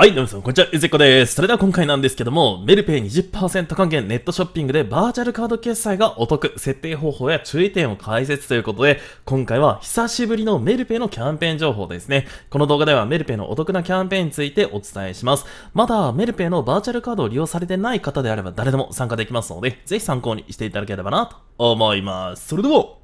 はい、どうもさん、こんにちは、ゆずっこです。それでは今回なんですけども、メルペイ20%還元ネットショッピングでバーチャルカード決済がお得、設定方法や注意点を解説ということで、今回は久しぶりのメルペイのキャンペーン情報ですね。この動画ではメルペイのお得なキャンペーンについてお伝えします。まだメルペイのバーチャルカードを利用されてない方であれば誰でも参加できますので、ぜひ参考にしていただければなと思います。それでは、行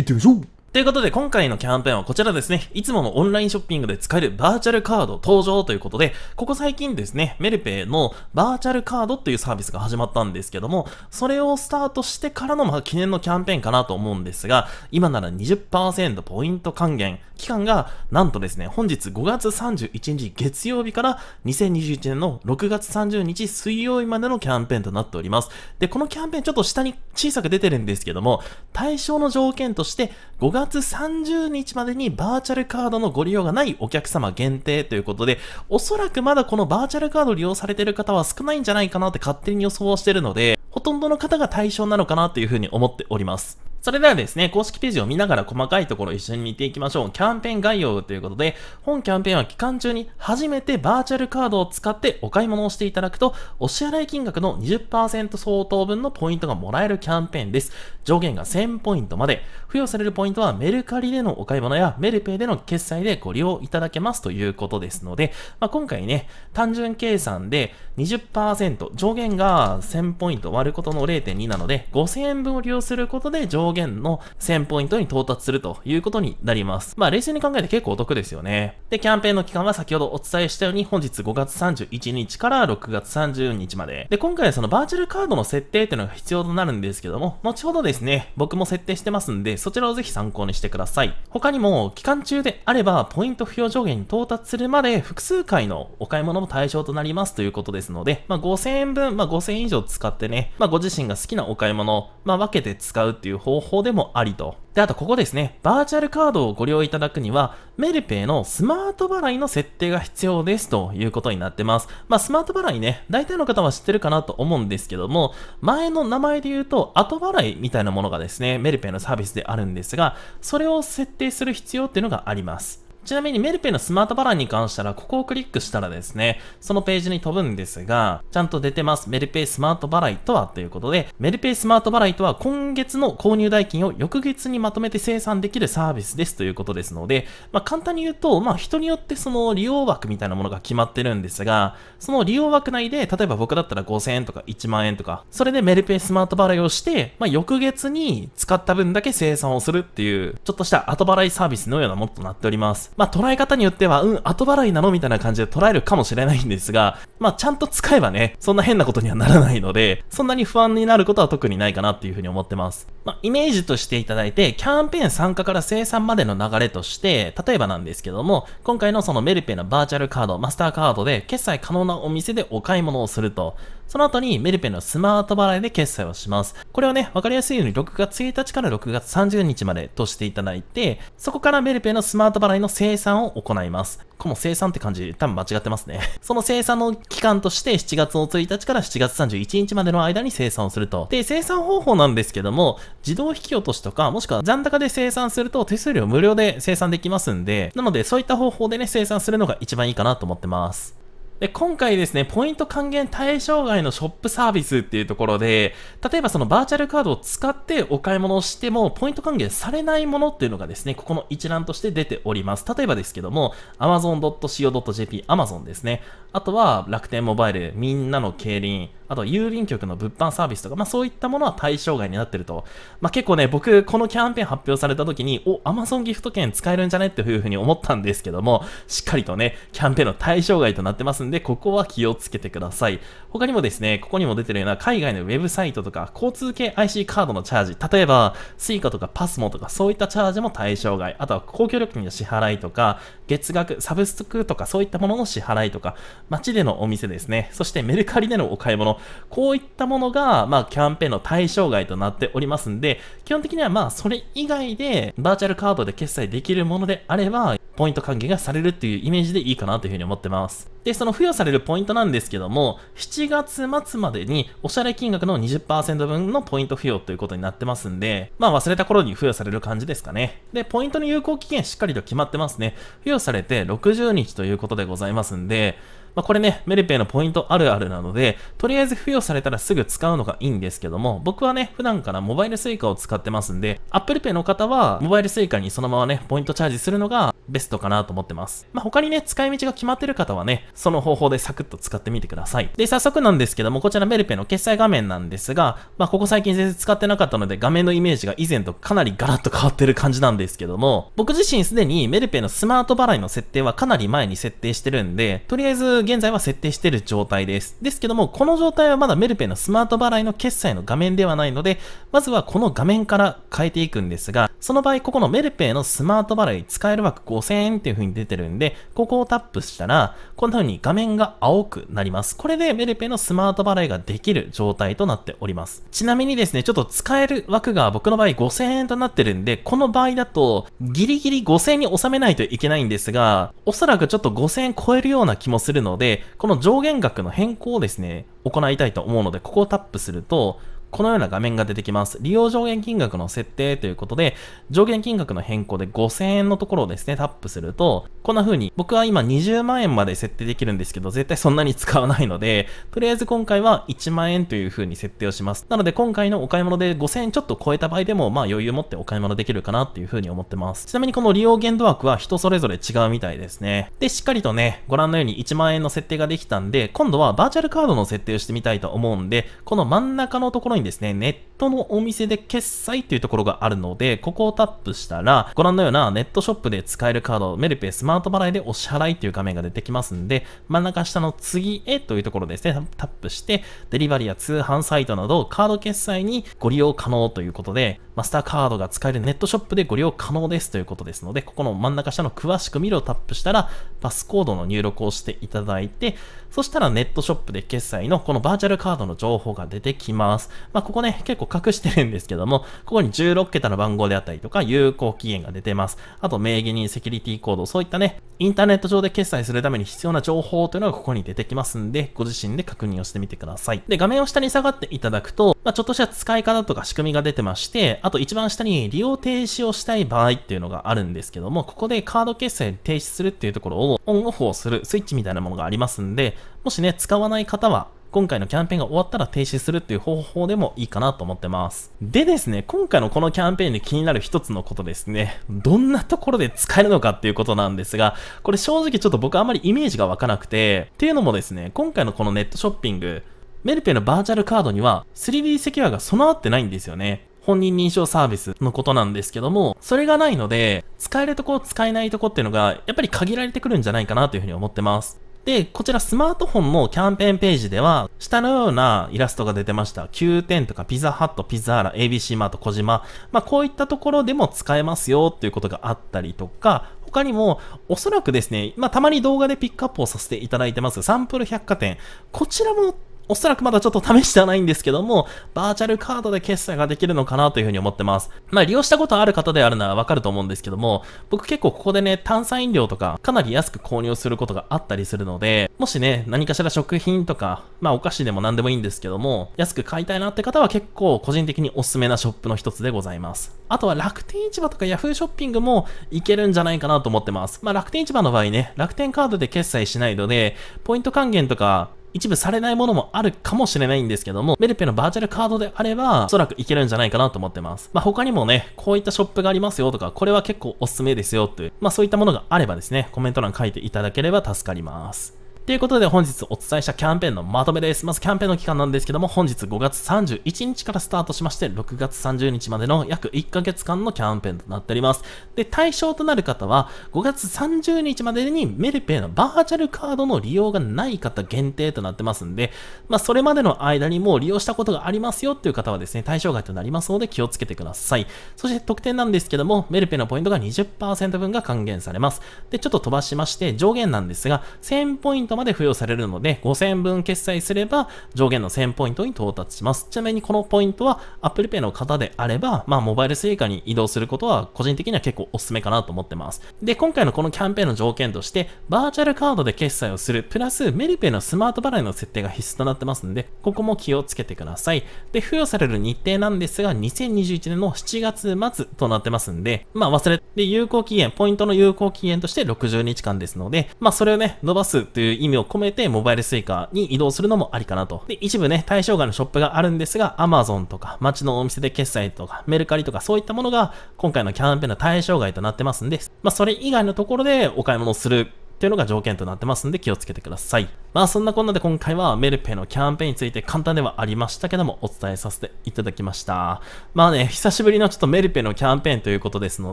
ってみましょうということで今回のキャンペーンはこちらですね、いつものオンラインショッピングで使えるバーチャルカード登場ということで、ここ最近ですね、メルペイのバーチャルカードっていうサービスが始まったんですけども、それをスタートしてからのま記念のキャンペーンかなと思うんですが、今なら20%ポイント還元、期間がなんとですね、本日5月31日月曜日から2021年の6月30日水曜日までのキャンペーンとなっております。で、このキャンペーンちょっと下に小さく出てるんですけども、対象の条件として5月30日までにバーチャルカードのご利用がないお客様限定ということで、おそらくまだこのバーチャルカード利用されてる方は少ないんじゃないかなって勝手に予想してるので、ほとんどの方が対象なのかなというふうに思っております。それではですね、公式ページを見ながら細かいところ一緒に見ていきましょう。キャンペーン概要ということで、本キャンペーンは期間中に初めてバーチャルカードを使ってお買い物をしていただくと、お支払い金額の20%相当分のポイントがもらえるキャンペーンです。上限が1000ポイントまで。付与されるポイントはメルカリでのお買い物やメルペイでの決済でご利用いただけますということですので、まあ、今回ね、単純計算で20%、上限が1000ポイント割ることの0.2なので、5000円分を利用することで上限上限の1000ポイントに到達するということになります。まあ、冷静に考えて結構お得ですよね。で、キャンペーンの期間は先ほどお伝えしたように、本日5月31日から6月30日まで。で、今回はそのバーチャルカードの設定っていうのが必要となるんですけども、後ほどですね、僕も設定してますんで、そちらをぜひ参考にしてください。他にも、期間中であれば、ポイント付与上限に到達するまで、複数回のお買い物も対象となりますということですので、まあ、5000円分、まあ、5000円以上使ってね、まあ、ご自身が好きなお買い物、まあ、分けて使うっていう方法でもありと。で、あとここですね。バーチャルカードをご利用いただくには、メルペイのスマート払いの設定が必要ですということになってます。まあ、スマート払いね、大体の方は知ってるかなと思うんですけども、前の名前で言うと、後払いみたいなものがですね、メルペイのサービスであるんですが、それを設定する必要っていうのがあります。ちなみにメルペのスマートバランに関したら、ここをクリックしたらですね、そのページに飛ぶんですが、ちゃんと出てます。メルペイスマート払いとはということで、メルペイスマート払いとは今月の購入代金を翌月にまとめて生産できるサービスですということですので、まあ、簡単に言うと、まあ、人によってその利用枠みたいなものが決まってるんですが、その利用枠内で、例えば僕だったら5000円とか1万円とか、それでメルペイスマート払いをして、まあ、翌月に使った分だけ生産をするっていう、ちょっとした後払いサービスのようなものとなっております。まあ、捉え方によっては、うん、後払いなのみたいな感じで捉えるかもしれないんですが、まあ、ちゃんと使えばね、そんな変なことにはならないので、そんなに不安になることは特にないかなっていうふうに思ってます。まあ、イメージとしていただいて、キャンペーン参加から生産までの流れとして、例えばなんですけども、今回のそのメルペのバーチャルカード、マスターカードで決済可能なお店でお買い物をすると。その後にメルペのスマート払いで決済をします。これをね、わかりやすいように6月1日から6月30日までとしていただいて、そこからメルペのスマート払いの生産を行います。この生産って感じ、多分間違ってますね。その生産の期間として7月の1日から7月31日までの間に生産をすると。で、生産方法なんですけども、自動引き落としとか、もしくは残高で生産すると手数料無料で生産できますんで、なのでそういった方法でね、生産するのが一番いいかなと思ってます。で、今回ですね、ポイント還元対象外のショップサービスっていうところで、例えばそのバーチャルカードを使ってお買い物をしても、ポイント還元されないものっていうのがですね、ここの一覧として出ております。例えばですけども、amazon.co.jp、Amazon ですね。あとは楽天モバイル、みんなの競輪、あと郵便局の物販サービスとか、まあそういったものは対象外になってると。まあ結構ね、僕、このキャンペーン発表された時に、お、Amazon ギフト券使えるんじゃねっていうふうに思ったんですけども、しっかりとね、キャンペーンの対象外となってますんで、ここは気をつけてください。他にもですね、ここにも出てるような海外のウェブサイトとか、交通系 IC カードのチャージ、例えば、Suica とか PASMO とか、そういったチャージも対象外。あとは公共料金の支払いとか、月額、サブスクとか、そういったものの支払いとか、街でのお店ですね、そしてメルカリでのお買い物、こういったものが、まあ、キャンペーンの対象外となっておりますんで、基本的にはまあ、それ以外で、バーチャルカードで決済できるものであれば、ポイント還元がされるっていうイメージでいいかなというふうに思ってます。で、その付与されるポイントなんですけども、7月末までにおしゃれ金額の20%分のポイント付与ということになってますんで、まあ忘れた頃に付与される感じですかね。で、ポイントの有効期限しっかりと決まってますね。付与されて60日ということでございますんで、まあ、これね、メルペイのポイントあるあるなので、とりあえず付与されたらすぐ使うのがいいんですけども、僕はね、普段からモバイル suica を使ってますんで、Apple Pay の方は、モバイル suica にそのままね、ポイントチャージするのがベストかなと思ってます。まあ、他にね、使い道が決まってる方はね、その方法でサクッと使ってみてください。で、早速なんですけども、こちらメルペの決済画面なんですが、まあ、ここ最近全然使ってなかったので、画面のイメージが以前とかなりガラッと変わってる感じなんですけども、僕自身すでにメルペのスマート払いの設定はかなり前に設定してるんで、とりあえず現在は設定してる状態です。ですけども、この状態はまだメルペのスマート払いの決済の画面ではないので、まずはこの画面から変えていくんですが、その場合、ここのメルペのスマート払い使える枠5000円っていう風に出てるんで、ここをタップしたら、こんなように画面が青くなります。これでメルペのスマート払いができる状態となっております。ちなみにですね、ちょっと使える枠が僕の場合5000円となってるんで、この場合だとギリギリ5000円に収めないといけないんですが、おそらくちょっと5000円超えるような気もするので、この上限額の変更をですね、行いたいと思うので、ここをタップすると、このような画面が出てきます。利用上限金額の設定ということで、上限金額の変更で5000円のところをですね、タップすると、こんな風に、僕は今20万円まで設定できるんですけど、絶対そんなに使わないので、とりあえず今回は1万円という風に設定をします。なので今回のお買い物で5000円ちょっと超えた場合でも、まあ余裕を持ってお買い物できるかなっていう風に思ってます。ちなみにこの利用限度枠は人それぞれ違うみたいですね。で、しっかりとね、ご覧のように1万円の設定ができたんで、今度はバーチャルカードの設定をしてみたいと思うんで、この真ん中のところににですね、ネットのお店で決済というところがあるので、ここをタップしたら、ご覧のようなネットショップで使えるカード、メルペイスマート払いでお支払いという画面が出てきますんで、真ん中下の次へというところですね、タップして、デリバリーや通販サイトなど、カード決済にご利用可能ということで、マスターカードが使えるネットショップでご利用可能ですということですので、ここの真ん中下の詳しく見るをタップしたら、パスコードの入力をしていただいて、そしたらネットショップで決済のこのバーチャルカードの情報が出てきます。まあ、ここね、結構隠してるんですけども、ここに16桁の番号であったりとか、有効期限が出てます。あと、名義人、セキュリティコード、そういったね、インターネット上で決済するために必要な情報というのがここに出てきますんで、ご自身で確認をしてみてください。で、画面を下に下がっていただくと、まあ、ちょっとした使い方とか仕組みが出てまして、あと一番下に利用停止をしたい場合っていうのがあるんですけども、ここでカード決済停止するっていうところをオンオフをするスイッチみたいなものがありますんで、もしね、使わない方は今回のキャンペーンが終わったら停止するっていう方法でもいいかなと思ってます。でですね、今回のこのキャンペーンで気になる一つのことですね、どんなところで使えるのかっていうことなんですが、これ正直ちょっと僕あんまりイメージが湧かなくて、っていうのもですね、今回のこのネットショッピング、メルペのバーチャルカードには 3D セキュアが備わってないんですよね。本人認証サービスのことなんですけども、それがないので、使えるとこ、使えないとこっていうのが、やっぱり限られてくるんじゃないかなというふうに思ってます。で、こちらスマートフォンのキャンペーンページでは、下のようなイラストが出てました。Q10 とか、ピザハット、ピザーラ、ABC マート、小島。まあ、こういったところでも使えますよっていうことがあったりとか、他にも、おそらくですね、まあ、たまに動画でピックアップをさせていただいてます、サンプル百貨店。こちらもおそらくまだちょっと試してはないんですけども、バーチャルカードで決済ができるのかなというふうに思ってます。まあ利用したことある方であるならわかると思うんですけども、僕結構ここでね、炭酸飲料とかかなり安く購入することがあったりするので、もしね、何かしら食品とか、まあお菓子でも何でもいいんですけども、安く買いたいなって方は結構個人的におすすめなショップの一つでございます。あとは楽天市場とか Yahoo ショッピングもいけるんじゃないかなと思ってます。まあ楽天市場の場合ね、楽天カードで決済しないので、ポイント還元とか一部されないものもあるかもしれないんですけども、メルペのバーチャルカードであれば、おそらくいけるんじゃないかなと思ってます。まあ、他にもね、こういったショップがありますよとか、これは結構おすすめですよという、まあ、そういったものがあればですね、コメント欄書いていただければ助かります。ということで本日お伝えしたキャンペーンのまとめです。まずキャンペーンの期間なんですけども、本日5月31日からスタートしまして、6月30日までの約1ヶ月間のキャンペーンとなっております。で、対象となる方は、5月30日までにメルペイのバーチャルカードの利用がない方限定となってますんで、まあ、それまでの間にもう利用したことがありますよっていう方はですね、対象外となりますので気をつけてください。そして特典なんですけども、メルペイのポイントが20%分が還元されます。で、ちょっと飛ばしまして、上限なんですが、1000ポイントトまで付与されるので、5000分決済すれば上限の1000ポイントに到達します。ちなみにこのポイントは Apple Pay の方であれば、まあ、モバイルスイカに移動することは個人的には結構おすすめかなと思ってます。で、今回のこのキャンペーンの条件として、バーチャルカードで決済をする、プラスメリペイのスマート払いの設定が必須となってますので、ここも気をつけてください。で、付与される日程なんですが、2021年の7月末となってますんで、まあ、忘れて有効期限、ポイントの有効期限として60日間ですので、まあ、それをね、伸ばすという意味を込めてモバイル Suica に移動するのもありかなと。で、一部ね、対象外のショップがあるんですが、Amazon とか街のお店で決済とかメルカリとかそういったものが今回のキャンペーンの対象外となってますんで、まあそれ以外のところでお買い物するっていうのが条件となってますんで気をつけてください。まあそんなこんなで今回はメルペのキャンペーンについて簡単ではありましたけどもお伝えさせていただきました。まあね、久しぶりのちょっとメルペのキャンペーンということですの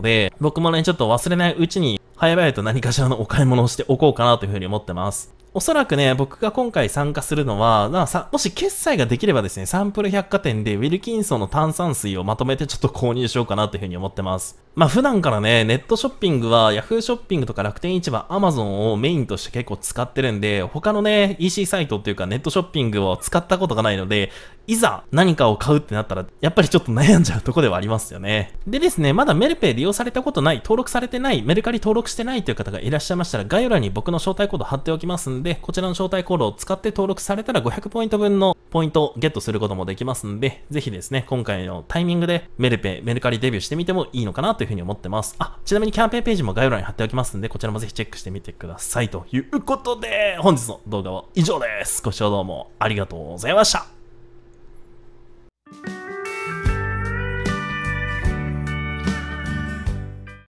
で、僕もね、ちょっと忘れないうちに早々と何かしらのお買い物をしておこうかなというふうに思ってます。おそらくね、僕が今回参加するのは、さもし決済ができればですね、サンプル百貨店でウィルキンソンの炭酸水をまとめてちょっと購入しようかなというふうに思ってます。まあ普段からね、ネットショッピングは Yahoo ショッピングとか楽天市場、Amazon をメインとして結構使ってるんで、他のね、EC サイトっていうかネットショッピングを使ったことがないので、いざ何かを買うってなったら、やっぱりちょっと悩んじゃうとこではありますよね。でですね、まだメルペイ利用されたことない、登録されてない、メルカリ登録してないという方がいらっしゃいましたら、概要欄に僕の招待コード貼っておきますんで、こちらの招待コードを使って登録されたら500ポイント分のポイントをゲットすることもできますんで、ぜひですね、今回のタイミングでメルペイ、メルカリデビューしてみてもいいのかなとというふうに思ってます。あ、ちなみにキャンペーンページも概要欄に貼っておきますんで、こちらもぜひチェックしてみてください。ということで、本日の動画は以上です。ご視聴どうもありがとうございました。